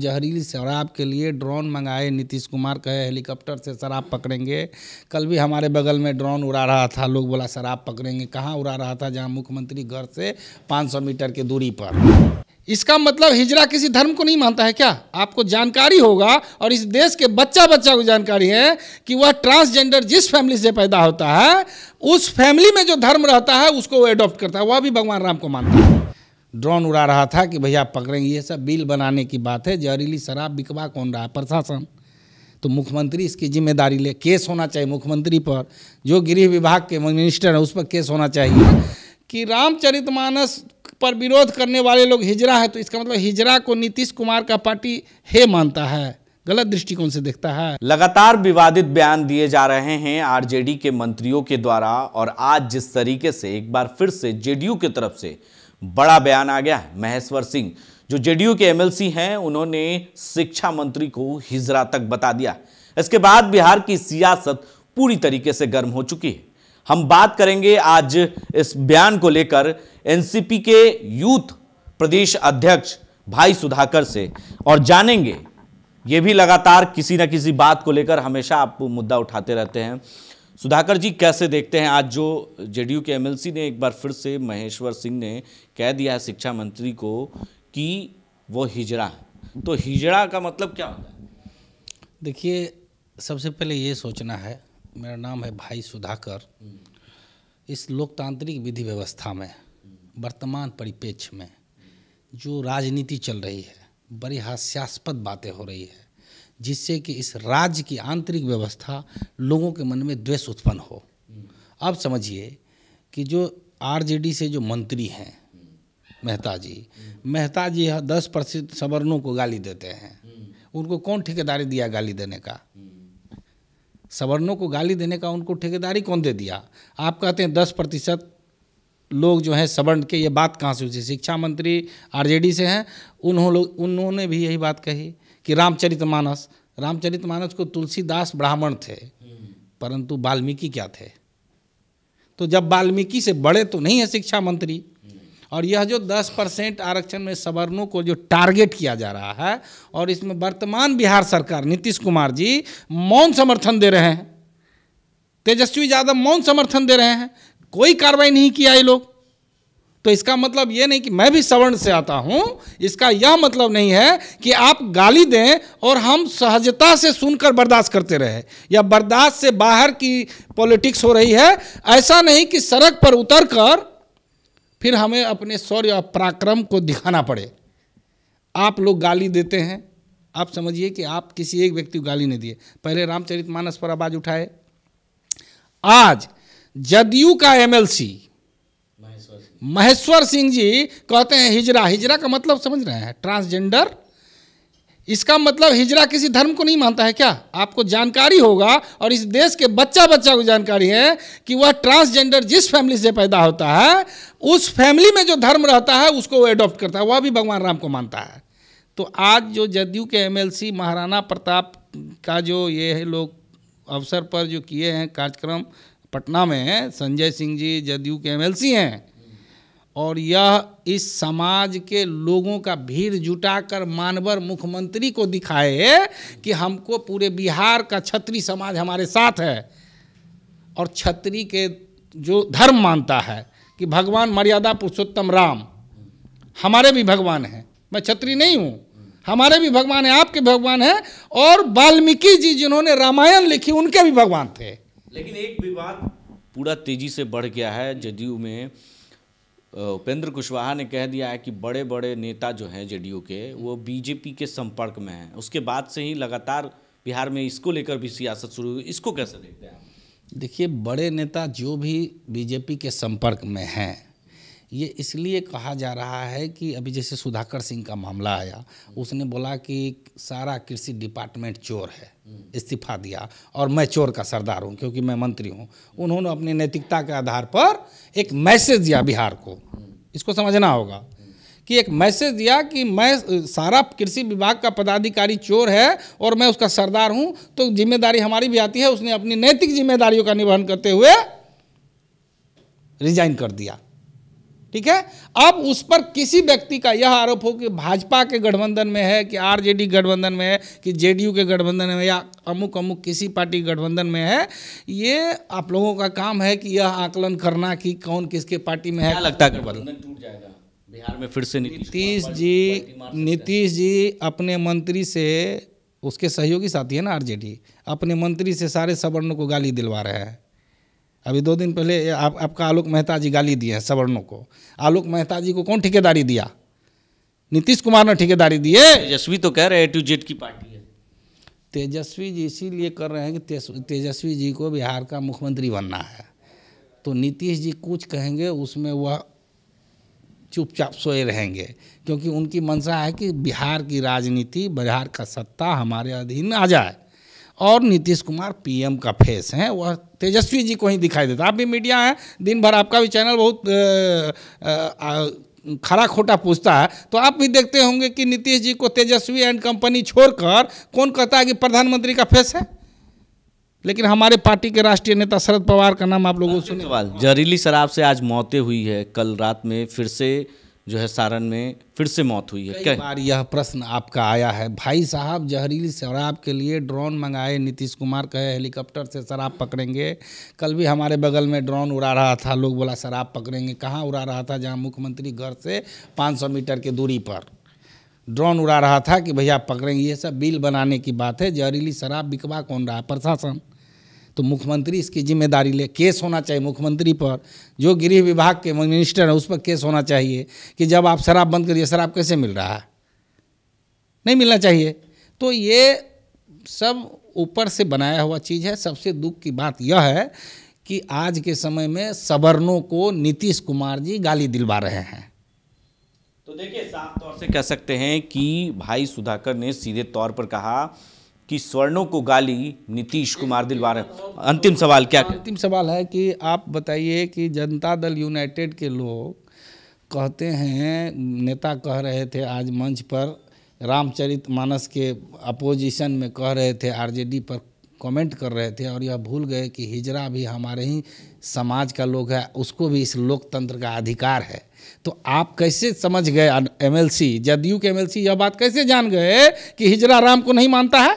जहरीली शराब के लिए ड्रोन मंगाए नीतीश कुमार कहे हेलीकॉप्टर से शराब पकड़ेंगे कल भी हमारे बगल में ड्रोन उड़ा रहा था लोग बोला शराब पकड़ेंगे कहाँ उड़ा रहा था जहाँ मुख्यमंत्री घर से 500 मीटर की दूरी पर इसका मतलब हिजरा किसी धर्म को नहीं मानता है क्या आपको जानकारी होगा और इस देश के बच्चा बच्चा को जानकारी है कि वह ट्रांसजेंडर जिस फैमिली से पैदा होता है उस फैमिली में जो धर्म रहता है उसको वो एडॉप्ट करता है वह भी भगवान राम को मानता है ड्रोन उड़ा रहा था कि भैया पकड़ेंगे ये सब बिल बनाने की बात है जहरीली शराब बिकवा कौन रहा है प्रशासन तो मुख्यमंत्री इसकी जिम्मेदारी ले केस होना चाहिए मुख्यमंत्री पर जो गृह विभाग के मिनिस्टर हैं उस पर केस होना चाहिए कि रामचरितमानस पर विरोध करने वाले लोग हिजरा है तो इसका मतलब हिजरा को नीतीश कुमार का पार्टी हे मानता है गलत दृष्टिकोण से देखता है लगातार विवादित बयान दिए जा रहे हैं आरजेडी के मंत्रियों के द्वारा और आज जिस तरीके से एक बार फिर से जेडीयू की तरफ से बड़ा बयान आ गया है महेश्वर सिंह जो जेडीयू के एमएलसी हैं उन्होंने शिक्षा मंत्री को हिजरा तक बता दिया इसके बाद बिहार की सियासत पूरी तरीके से गर्म हो चुकी है हम बात करेंगे आज इस बयान को लेकर एनसीपी के यूथ प्रदेश अध्यक्ष भाई सुधाकर से और जानेंगे ये भी लगातार किसी न किसी बात को लेकर हमेशा आप मुद्दा उठाते रहते हैं सुधाकर जी कैसे देखते हैं आज जो जेडीयू के एमएलसी ने एक बार फिर से महेश्वर सिंह ने कह दिया है शिक्षा मंत्री को कि वो हिजड़ा है तो हिजड़ा का मतलब क्या होता है देखिए सबसे पहले ये सोचना है मेरा नाम है भाई सुधाकर हम्म। इस लोकतांत्रिक विधि व्यवस्था में वर्तमान परिपेक्ष में जो राजनीति चल रही है बड़ी हास्यास्पद बातें हो रही है जिससे कि इस राज्य की आंतरिक व्यवस्था लोगों के मन में द्वेष उत्पन्न हो अब समझिए कि जो आरजेडी से जो मंत्री हैं मेहता जी मेहता जी दस प्रतिशत सवर्णों को गाली देते हैं उनको कौन ठेकेदारी दिया गाली देने का सवर्णों को गाली देने का उनको ठेकेदारी कौन दे दिया आप कहते हैं दस प्रतिशत लोग जो हैं सवर्ण के ये बात कहाँ से उठी शिक्षा मंत्री आरजेडी से हैं उन्होंने उन्होंने भी यही बात कही कि रामचरित मानस रामचरित मानस को तुलसीदास ब्राह्मण थे परंतु वाल्मीकि क्या थे तो जब वाल्मीकि से बड़े तो नहीं है शिक्षा मंत्री और यह जो 10 परसेंट आरक्षण में सवर्णों को जो टारगेट किया जा रहा है और इसमें वर्तमान बिहार सरकार नीतीश कुमार जी मौन समर्थन दे रहे हैं तेजस्वी यादव मौन समर्थन दे रहे हैं कोई कार्रवाई नहीं किया ये लोग तो इसका मतलब ये नहीं कि मैं भी सवर्ण से आता हूँ इसका यह मतलब नहीं है कि आप गाली दें और हम सहजता से सुनकर बर्दाश्त करते रहे या बर्दाश्त से बाहर की पॉलिटिक्स हो रही है ऐसा नहीं कि सड़क पर उतर कर फिर हमें अपने शौर्य और पराक्रम को दिखाना पड़े आप लोग गाली देते हैं आप समझिए कि आप किसी एक व्यक्ति को गाली नहीं दिए पहले रामचरित मानस पर आवाज उठाए आज जदयू का एमएलसी महेश्वर सिंह जी कहते हैं हिजरा हिजरा का मतलब समझ रहे हैं ट्रांसजेंडर इसका मतलब हिजरा किसी धर्म को नहीं मानता है क्या आपको जानकारी होगा और इस देश के बच्चा बच्चा को जानकारी है कि वह ट्रांसजेंडर जिस फैमिली से पैदा होता है उस फैमिली में जो धर्म रहता है उसको वो एडॉप्ट करता है वह भी भगवान राम को मानता है तो आज जो जदयू के एमएलसी महाराणा प्रताप का जो ये है लोग अवसर पर जो किए हैं कार्यक्रम पटना में संजय सिंह जी जदयू के एम हैं और यह इस समाज के लोगों का भीड़ जुटाकर मानवर मुख्यमंत्री को दिखाए कि हमको पूरे बिहार का छत्री समाज हमारे साथ है और छत्री के जो धर्म मानता है कि भगवान मर्यादा पुरुषोत्तम राम हमारे भी भगवान हैं मैं छत्री नहीं हूँ हमारे भी भगवान हैं आपके भगवान हैं और वाल्मीकि जी जिन्होंने रामायण लिखी उनके भी भगवान थे लेकिन एक विवाद पूरा तेजी से बढ़ गया है जदयू में उपेंद्र कुशवाहा ने कह दिया है कि बड़े बड़े नेता जो हैं जेडीयू के वो बीजेपी के संपर्क में हैं उसके बाद से ही लगातार बिहार में इसको लेकर भी सियासत शुरू हुई इसको कैसे देखते हैं देखिए बड़े नेता जो भी बीजेपी के संपर्क में हैं ये इसलिए कहा जा रहा है कि अभी जैसे सुधाकर सिंह का मामला आया उसने बोला कि सारा कृषि डिपार्टमेंट चोर है इस्तीफा दिया और मैं चोर का सरदार हूँ क्योंकि मैं मंत्री हूँ उन्होंने अपनी नैतिकता के आधार पर एक मैसेज दिया बिहार को इसको समझना होगा कि एक मैसेज दिया कि मैं सारा कृषि विभाग का पदाधिकारी चोर है और मैं उसका सरदार हूँ तो जिम्मेदारी हमारी भी आती है उसने अपनी नैतिक जिम्मेदारियों का निर्वहन करते हुए रिजाइन कर दिया ठीक है अब उस पर किसी व्यक्ति का यह आरोप हो कि भाजपा के गठबंधन में है कि आरजेडी गठबंधन में है कि जेडीयू के गठबंधन में या अमुक अमुक किसी पार्टी गठबंधन में है ये आप लोगों का काम है कि यह आकलन करना कि कौन किसके पार्टी में है क्या लगता है गठबंधन टूट जाएगा बिहार में फिर से नीतीश जी नीतीश जी अपने मंत्री से उसके सहयोगी साथी है ना आर अपने मंत्री से सारे सवर्णों को गाली दिलवा रहे हैं अभी दो दिन पहले आप आपका आलोक मेहता जी गाली दिए हैं सवर्णों को आलोक मेहता जी को कौन ठेकेदारी दिया नीतीश कुमार ने ठेकेदारी दिए तेजस्वी तो कह रहे हैं टू जेड की पार्टी है तेजस्वी जी इसीलिए कर रहे हैं कि तेजस्वी जी को बिहार का मुख्यमंत्री बनना है तो नीतीश जी कुछ कहेंगे उसमें वह चुपचाप सोए रहेंगे क्योंकि उनकी मंशा है कि बिहार की राजनीति बिहार का सत्ता हमारे अधीन आ जाए और नीतीश कुमार पीएम का फेस हैं वह तेजस्वी जी को ही दिखाई देता आप भी मीडिया हैं दिन भर आपका भी चैनल बहुत आ, आ, आ, खरा खोटा पूछता है तो आप भी देखते होंगे कि नीतीश जी को तेजस्वी एंड कंपनी छोड़कर कौन कहता है कि प्रधानमंत्री का फेस है लेकिन हमारे पार्टी के राष्ट्रीय नेता शरद पवार का नाम आप लोगों से सवाल जहरीली शराब से आज मौतें हुई है कल रात में फिर से जो है सारण में फिर से मौत हुई है कई बार यह प्रश्न आपका आया है भाई साहब जहरीली शराब के लिए ड्रोन मंगाए नीतीश कुमार कहे हेलीकॉप्टर से शराब पकड़ेंगे कल भी हमारे बगल में ड्रोन उड़ा रहा था लोग बोला शराब पकड़ेंगे कहाँ उड़ा रहा था जहाँ मुख्यमंत्री घर से 500 मीटर की दूरी पर ड्रोन उड़ा रहा था कि भैया पकड़ेंगे ये सब बिल बनाने की बात है जहरीली शराब बिकवा कौन रहा प्रशासन तो मुख्यमंत्री इसकी जिम्मेदारी ले केस होना चाहिए मुख्यमंत्री पर जो गृह विभाग के मिनिस्टर हैं उस पर केस होना चाहिए कि जब आप शराब बंद करिए शराब कैसे मिल रहा है नहीं मिलना चाहिए तो ये सब ऊपर से बनाया हुआ चीज़ है सबसे दुख की बात यह है कि आज के समय में सवर्णों को नीतीश कुमार जी गाली दिलवा रहे हैं तो देखिए साफ तौर से कह सकते हैं कि भाई सुधाकर ने सीधे तौर पर कहा कि स्वर्णों को गाली नीतीश कुमार दिलवा रहे अंतिम सवाल क्या अंतिम सवाल है कि आप बताइए कि जनता दल यूनाइटेड के लोग कहते हैं नेता कह रहे थे आज मंच पर रामचरित मानस के अपोजिशन में कह रहे थे आरजेडी पर कमेंट कर रहे थे और यह भूल गए कि हिजरा भी हमारे ही समाज का लोग है उसको भी इस लोकतंत्र का अधिकार है तो आप कैसे समझ गए एमएलसी जदयू के एमएलसी यह बात कैसे जान गए कि हिजरा राम को नहीं मानता है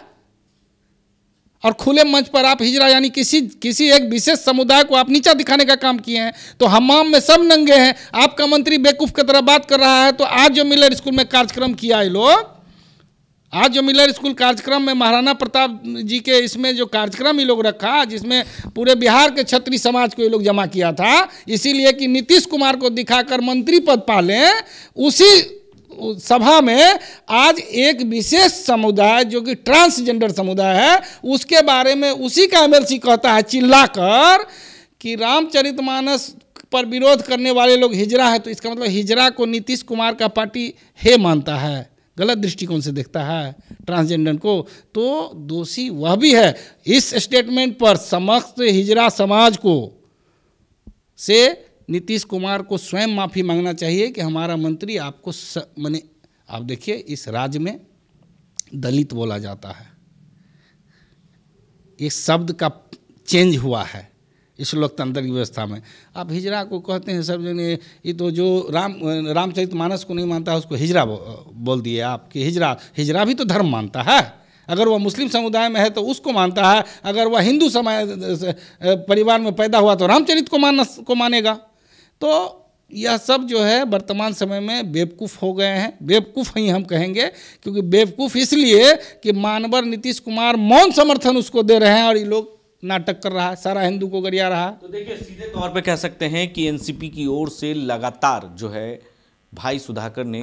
और खुले मंच पर आप हिजरा यानी किसी किसी एक विशेष समुदाय को आप नीचा दिखाने का काम किए हैं तो हमाम में सब नंगे हैं आपका मंत्री बेकूफ की तरह बात कर रहा है तो आज जो मिलर स्कूल में कार्यक्रम किया है लोग आज जो मिलर स्कूल कार्यक्रम में महाराणा प्रताप जी के इसमें जो कार्यक्रम ये लोग रखा जिसमें पूरे बिहार के छत्री समाज को ये लोग जमा किया था इसीलिए कि नीतीश कुमार को दिखाकर मंत्री पद पा लें उसी सभा में आज एक विशेष समुदाय जो कि ट्रांसजेंडर समुदाय है उसके बारे में उसी का एमएलसी कहता है चिल्लाकर कि रामचरितमानस पर विरोध करने वाले लोग हिजरा है तो इसका मतलब हिजरा को नीतीश कुमार का पार्टी हे मानता है गलत दृष्टिकोण से देखता है ट्रांसजेंडर को तो दोषी वह भी है इस स्टेटमेंट पर समस्त हिजरा समाज को से नीतीश कुमार को स्वयं माफ़ी मांगना चाहिए कि हमारा मंत्री आपको स मैंने आप देखिए इस राज्य में दलित बोला जाता है ये शब्द का चेंज हुआ है इस लोकतंत्र की व्यवस्था में आप हिजरा को कहते हैं सब जो ये तो जो राम रामचरित मानस को नहीं मानता उसको हिजरा बोल दिए कि हिजरा हिजरा भी तो धर्म मानता है अगर वह मुस्लिम समुदाय में है तो उसको मानता है अगर वह हिंदू समाज परिवार में पैदा हुआ तो रामचरित को मान को मानेगा तो यह सब जो है वर्तमान समय में बेवकूफ़ हो गए हैं बेवकूफ़ ही हम कहेंगे क्योंकि बेवकूफ़ इसलिए कि मानवर नीतीश कुमार मौन समर्थन उसको दे रहे हैं और ये लोग नाटक कर रहा है सारा हिंदू को गरिया रहा तो देखिए सीधे तौर पे कह सकते हैं कि एनसीपी की ओर से लगातार जो है भाई सुधाकर ने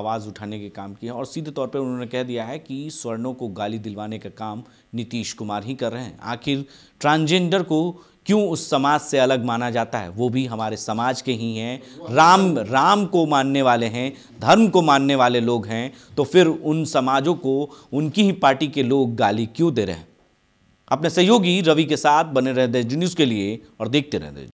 आवाज़ उठाने के काम किया और सीधे तौर पर उन्होंने कह दिया है कि स्वर्णों को गाली दिलवाने का काम नीतीश कुमार ही कर रहे हैं आखिर ट्रांसजेंडर को क्यों उस समाज से अलग माना जाता है वो भी हमारे समाज के ही हैं राम राम को मानने वाले हैं धर्म को मानने वाले लोग हैं तो फिर उन समाजों को उनकी ही पार्टी के लोग गाली क्यों दे रहे हैं अपने सहयोगी रवि के साथ बने रहते न्यूज़ के लिए और देखते रहते